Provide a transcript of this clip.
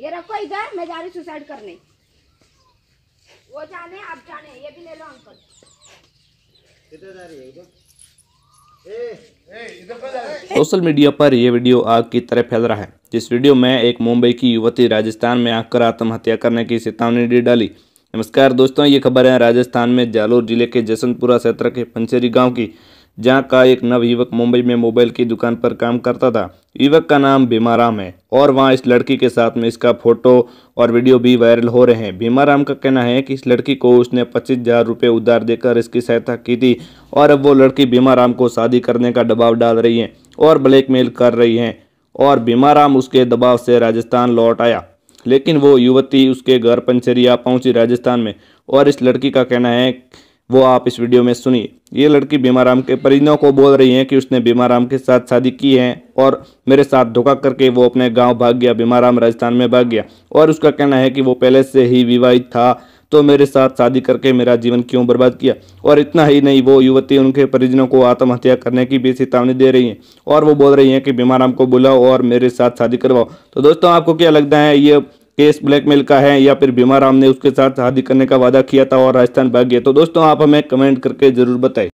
ये रखो इधर मैं जा रही सुसाइड करने वो जाने आप जाने ये भी ले लो अंकल सोशल मीडिया पर यह वीडियो आग की तरह फैल रहा है जिस वीडियो में एक मुंबई की युवती राजस्थान में आकर आत्महत्या करने की चेतावनी दे डाली नमस्कार दोस्तों ये खबर है राजस्थान में जालोर जिले के जसनपुरा क्षेत्र के पंचेरी गांव की जहाँ का एक नवयुवक मुंबई में मोबाइल की दुकान पर काम करता था युवक का नाम भीमाराम है और वहाँ इस लड़की के साथ में इसका फोटो और वीडियो भी वायरल हो रहे हैं भीमाराम का कहना है कि इस लड़की को उसने पच्चीस हजार रुपये उधार देकर इसकी सहायता की थी और अब वो लड़की भीमाराम को शादी करने का दबाव डाल रही है और ब्लैकमेल कर रही हैं और भीमाराम उसके दबाव से राजस्थान लौट आया लेकिन वो युवती उसके घर पंचरिया पहुंची राजस्थान में और इस लड़की का कहना है वो आप इस वीडियो में सुनिए ये लड़की बीमाराम के परिजनों को बोल रही है कि उसने बीमाराम के साथ शादी की है और मेरे साथ धोखा करके वो अपने गांव भाग गया बीमाराम राजस्थान में भाग गया और उसका कहना है कि वो पहले से ही विवाहित था तो मेरे साथ शादी करके मेरा जीवन क्यों बर्बाद किया और इतना ही नहीं वो युवती उनके परिजनों को आत्महत्या करने की भी चेतावनी दे रही हैं और वो बोल रही हैं कि बीमाराम को बुलाओ और मेरे साथ शादी करवाओ तो दोस्तों आपको क्या लगता है ये केस ब्लैकमेल का है या फिर भीमा राम ने उसके साथ शादी करने का वादा किया था और राजस्थान भाग गया तो दोस्तों आप हमें कमेंट करके जरूर बताएं